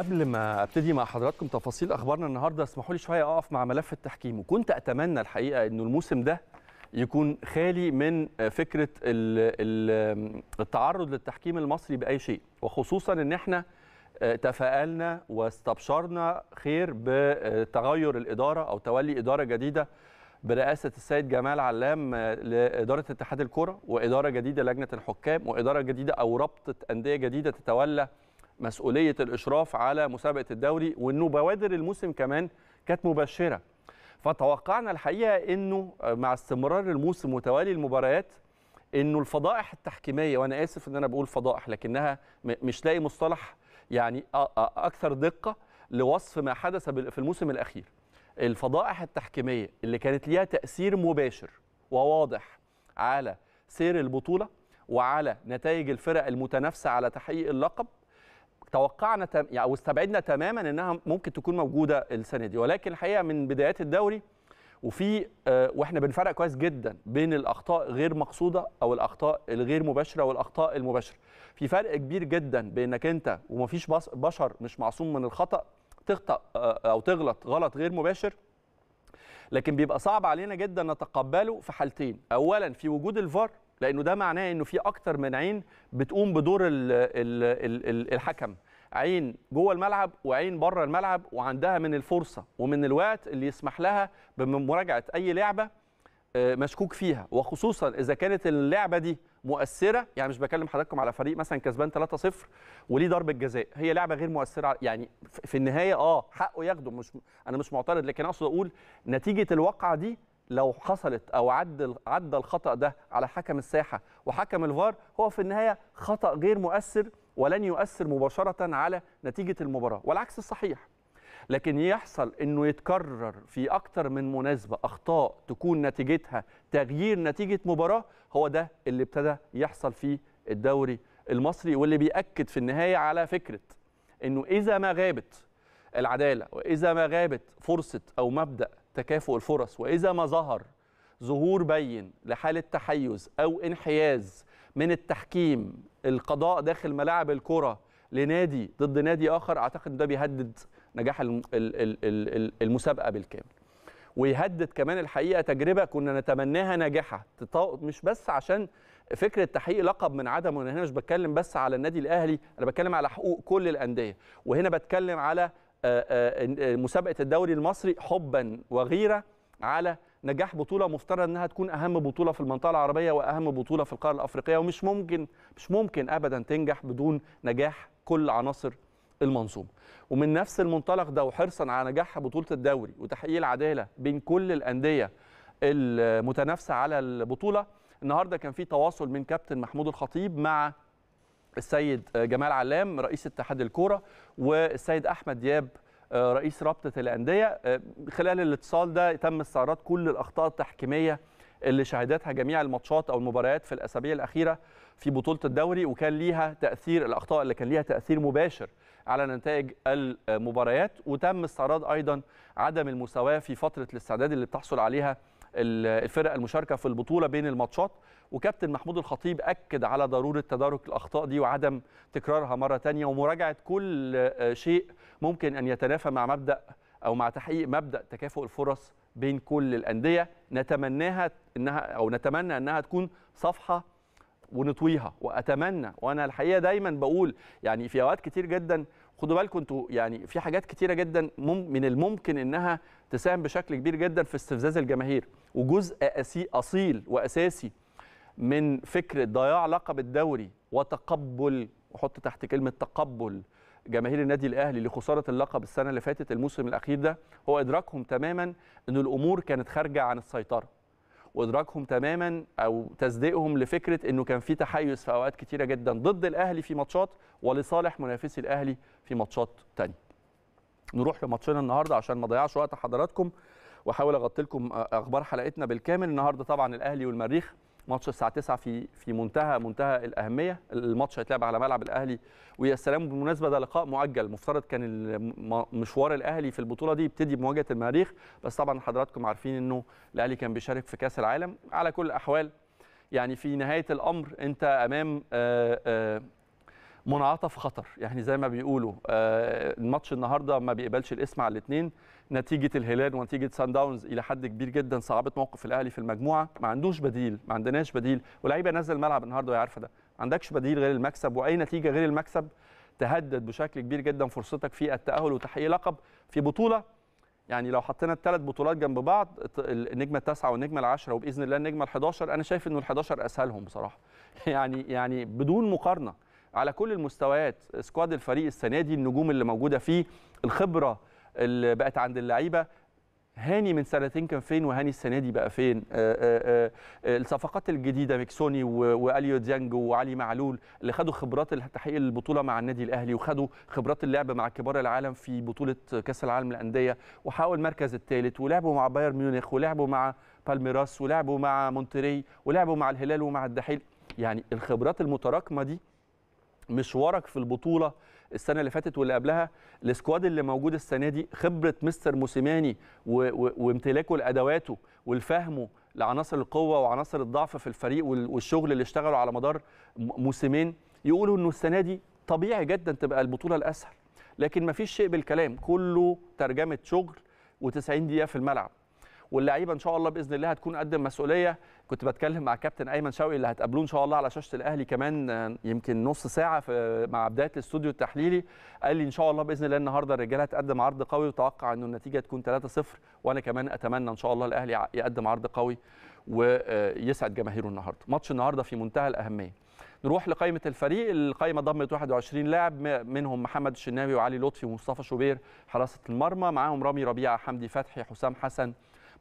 قبل ما ابتدي مع حضراتكم تفاصيل اخبارنا النهارده اسمحوا لي شويه اقف مع ملف التحكيم وكنت اتمنى الحقيقه انه الموسم ده يكون خالي من فكره التعرض للتحكيم المصري باي شيء وخصوصا ان احنا آه، تفاءلنا واستبشرنا خير بتغير الاداره او تولي اداره جديده برئاسه السيد جمال علام آه، لاداره اتحاد الكره واداره جديده لجنه الحكام واداره جديده او رابطه انديه جديده تتولى مسؤوليه الاشراف على مسابقه الدوري وانه بوادر الموسم كمان كانت مبشره فتوقعنا الحقيقه انه آه، مع استمرار الموسم وتوالي المباريات انه الفضائح التحكيميه وانا اسف ان انا بقول فضائح لكنها مش لاقي مصطلح يعني اكثر دقه لوصف ما حدث في الموسم الاخير الفضائح التحكيميه اللي كانت ليها تاثير مباشر وواضح على سير البطوله وعلى نتائج الفرق المتنافسه على تحقيق اللقب توقعنا تم... يعني او استبعدنا تماما انها ممكن تكون موجوده السنه دي ولكن الحقيقه من بدايات الدوري وفي آه، واحنا بنفرق كويس جدا بين الاخطاء غير مقصوده او الاخطاء الغير مباشره والاخطاء المباشره في فرق كبير جدا بانك انت ومفيش بشر مش معصوم من الخطا تخطا آه، آه، او تغلط غلط غير مباشر لكن بيبقى صعب علينا جدا نتقبله في حالتين اولا في وجود الفار لانه ده معناه انه في اكتر من عين بتقوم بدور الـ الـ الـ الحكم عين جوه الملعب وعين بره الملعب وعندها من الفرصه ومن الوقت اللي يسمح لها بمراجعه اي لعبه آه، مشكوك فيها وخصوصا اذا كانت اللعبه دي مؤثره يعني مش بكلم حضراتكم على فريق مثلا كسبان 3-0 وليه ضربه جزاء هي لعبه غير مؤثره يعني في النهايه اه حقه ياخده مش انا مش معترض لكن اقصد اقول نتيجه الواقعه دي لو حصلت او عد عدى الخطا ده على حكم الساحه وحكم الفار هو في النهايه خطا غير مؤثر ولن يؤثر مباشره على نتيجه المباراه والعكس الصحيح لكن يحصل انه يتكرر في اكتر من مناسبه اخطاء تكون نتيجتها تغيير نتيجه مباراه هو ده اللي ابتدى يحصل في الدوري المصري واللي بيأكد في النهايه على فكره انه اذا ما غابت العداله واذا ما غابت فرصه او مبدا تكافؤ الفرص وإذا ما ظهر ظهور بين لحالة تحيز أو انحياز من التحكيم القضاء داخل ملاعب الكرة لنادي ضد نادي آخر أعتقد ده بيهدد نجاح المسابقة بالكامل ويهدد كمان الحقيقة تجربة كنا نتمناها ناجحة مش بس عشان فكره تحقيق لقب من عدم وانا هنا مش بتكلم بس على النادي الاهلي انا بتكلم على حقوق كل الانديه وهنا بتكلم على آه، آه، آه، مسابقه الدوري المصري حبا وغيره على نجاح بطوله مفترض انها تكون اهم بطوله في المنطقه العربيه واهم بطوله في القاره الافريقيه ومش ممكن مش ممكن ابدا تنجح بدون نجاح كل عناصر المنظومه ومن نفس المنطلق ده وحرصا على نجاح بطوله الدوري وتحقيق العداله بين كل الانديه المتنافسه على البطوله النهارده كان في تواصل من كابتن محمود الخطيب مع السيد آه، جمال علام رئيس اتحاد الكوره والسيد احمد دياب آه، رئيس رابطه الانديه آه، خلال الاتصال ده تم استعراض كل الاخطاء التحكيميه اللي شهدتها جميع الماتشات او المباريات في الاسابيع الاخيره في بطوله الدوري وكان ليها تاثير الاخطاء اللي كان ليها تاثير مباشر على نتائج المباريات وتم استعراض ايضا عدم المساواه في فتره الاستعداد اللي بتحصل عليها الفرق المشاركه في البطوله بين الماتشات وكابتن محمود الخطيب اكد على ضروره تدارك الاخطاء دي وعدم تكرارها مره ثانيه ومراجعه كل آه، شيء ممكن ان يتنافى مع مبدا او مع تحقيق مبدا تكافؤ الفرص بين كل الانديه نتمناها انها او نتمنى انها تكون صفحه ونطويها واتمنى وانا الحقيقه دايما بقول يعني في اوقات كتير جدا خدوا بالكم انتوا يعني في حاجات كتيره جدا من الممكن انها تساهم بشكل كبير جدا في استفزاز الجماهير وجزء اصيل واساسي من فكره ضياع لقب الدوري وتقبل وحط تحت كلمه تقبل جماهير النادي الاهلي لخساره اللقب السنه اللي فاتت الموسم الاخير ده هو ادراكهم تماما ان الامور كانت خارجه عن السيطره وادراكهم تماما او تصديقهم لفكره انه كان في تحيز في اوقات كتيره جدا ضد الاهلي في ماتشات ولصالح منافسي الاهلي في ماتشات تانية نروح لماتشنا النهارده عشان ما اضيعش وقت حضراتكم واحاول اغطي لكم اخبار حلقتنا بالكامل النهارده طبعا الاهلي والمريخ ماتش الساعه 9 في في منتهى منتهى الاهميه الماتش هيتلعب على ملعب الاهلي ويا سلام بالمناسبه ده لقاء مؤجل مفترض كان مشوار الاهلي في البطوله دي يبتدي بمواجهه المريخ بس طبعا حضراتكم عارفين انه الاهلي كان بيشارك في كاس العالم على كل الاحوال يعني في نهايه الامر انت امام آه، آه، منعطف خطر يعني زي ما بيقولوا آه، الماتش النهارده ما بيقبلش الاسم على الاثنين نتيجه الهلال ونتيجه سان داونز الى حد كبير جدا صعبت موقف الاهلي في المجموعه ما عندوش بديل ما عندناش بديل ولاعيبه نزل الملعب النهارده وهي عارفه ده ما عندكش بديل غير المكسب واي نتيجه غير المكسب تهدد بشكل كبير جدا فرصتك في التاهل وتحقيق لقب في بطوله يعني لو حطينا الثلاث بطولات جنب بعض النجمه التاسعه والنجمه العاشره وباذن الله النجمه ال11 انا شايف انه ال11 اسهلهم بصراحه يعني يعني بدون مقارنه على كل المستويات سكواد الفريق السنه دي النجوم اللي موجوده فيه الخبره اللي بقت عند اللعيبه هاني من سنتين كان فين وهاني السنه دي بقى فين آآ آه، آآ آه، آه، الصفقات الجديده ميكسوني واليو ديانج وعلي معلول اللي خدوا خبرات تحقيق البطوله مع النادي الاهلي وخدوا خبرات اللعب مع كبار العالم في بطوله كاس العالم للانديه وحققوا المركز الثالث ولعبوا مع بايرن ميونخ ولعبوا مع بالميراس ولعبوا مع مونتري ولعبوا مع الهلال ومع الدحيل يعني الخبرات المتراكمه دي مشوارك في البطوله السنه اللي فاتت واللي قبلها السكواد اللي موجود السنه دي خبره مستر موسيماني وامتلاكه لادواته والفهمه لعناصر القوه وعناصر الضعف في الفريق والشغل اللي اشتغلوا على مدار موسمين يقولوا انه السنه دي طبيعي جدا تبقى البطوله الاسهل لكن مفيش شيء بالكلام كله ترجمه شغل و90 دقيقه في الملعب واللعيبه ان شاء الله باذن الله هتكون قد المسؤوليه كنت بتكلم مع كابتن ايمن شوقي اللي هتقابلوه ان شاء الله على شاشه الاهلي كمان يمكن نص ساعه في مع بدايه الاستوديو التحليلي قال لي ان شاء الله باذن الله النهارده الرجاله هتقدم عرض قوي وتوقع انه النتيجه تكون 3-0 وانا كمان اتمنى ان شاء الله الاهلي يقدم عرض قوي ويسعد جماهيره النهارده ماتش النهارده في منتهى الاهميه نروح لقائمه الفريق القائمه ضمت 21 لاعب منهم محمد الشناوي وعلي لطفي ومصطفى شوبير حراسه المرمى معاهم رامي ربيعه حمدي فتحي حسام حسن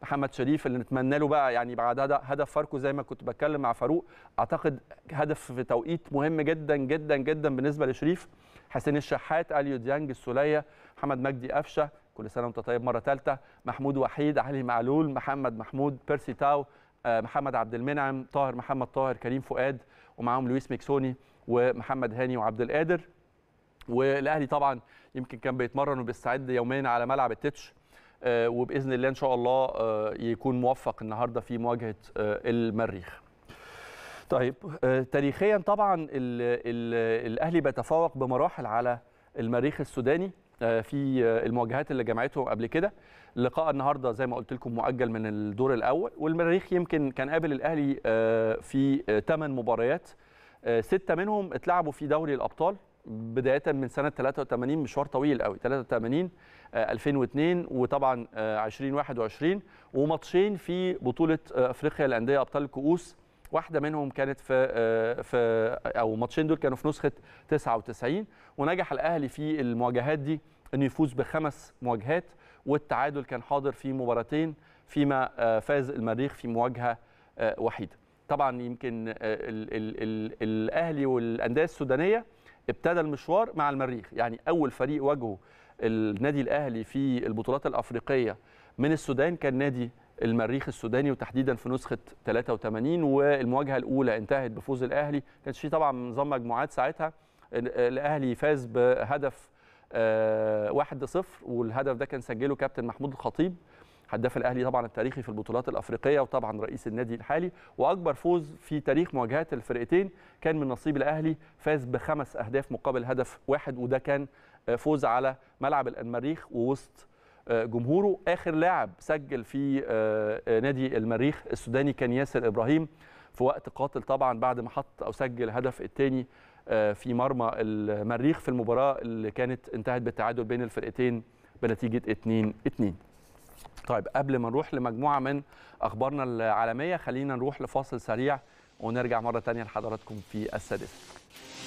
محمد شريف اللي نتمنى له بقى يعني بعد هدف فاركو زي ما كنت بتكلم مع فاروق اعتقد هدف في توقيت مهم جدا جدا جدا بالنسبه لشريف حسين الشحات اليو ديانج السوليه محمد مجدي قفشه كل سنه وانت طيب مره ثالثه محمود وحيد علي معلول محمد محمود بيرسي تاو آه، محمد عبد المنعم طاهر محمد طاهر كريم فؤاد ومعاهم لويس ميكسوني ومحمد هاني وعبد القادر والاهلي طبعا يمكن كان بيتمرن وبيستعد يوميا على ملعب التتش آه، وباذن الله ان شاء الله آه، يكون موفق النهارده في مواجهه آه، المريخ طيب تاريخيا طبعا الاهلي بيتفوق بمراحل على المريخ السوداني في المواجهات اللي جمعتهم قبل كده لقاء النهارده زي ما قلت لكم مؤجل من الدور الاول والمريخ يمكن كان قابل الاهلي في 8 مباريات سته منهم اتلعبوا في دوري الابطال بدايه من سنه 83 مشوار طويل قوي 83 2002 آه، وطبعا 2021 آه، وماتشين في بطوله آه، افريقيا الانديه ابطال الكؤوس واحده منهم كانت في في او الماتشين دول كانوا في نسخه 99 ونجح الاهلي في المواجهات دي انه يفوز بخمس مواجهات والتعادل كان حاضر في مباراتين فيما فاز المريخ في مواجهه وحيده طبعا يمكن الـ الـ الـ الاهلي والانديه السودانيه ابتدى المشوار مع المريخ يعني اول فريق واجهه النادي الاهلي في البطولات الافريقيه من السودان كان نادي المريخ السوداني وتحديدا في نسخه 83 والمواجهه الاولى انتهت بفوز الاهلي كانش في طبعا نظام مجموعات ساعتها الاهلي فاز بهدف 1-0 آه، والهدف ده كان سجله كابتن محمود الخطيب هداف الاهلي طبعا التاريخي في البطولات الافريقيه وطبعا رئيس النادي الحالي واكبر فوز في تاريخ مواجهات الفرقتين كان من نصيب الاهلي فاز بخمس اهداف مقابل هدف واحد وده كان آه، فوز على ملعب المريخ ووسط آه، جمهوره اخر لاعب سجل في آه، نادي المريخ السوداني كان ياسر ابراهيم في وقت قاتل طبعا بعد ما حط او سجل هدف الثاني في مرمى المريخ في المباراه اللي كانت انتهت بالتعادل بين الفرقتين بنتيجه 2 2 طيب قبل ما نروح لمجموعه من اخبارنا العالميه خلينا نروح لفاصل سريع ونرجع مره تانية لحضراتكم في السادسه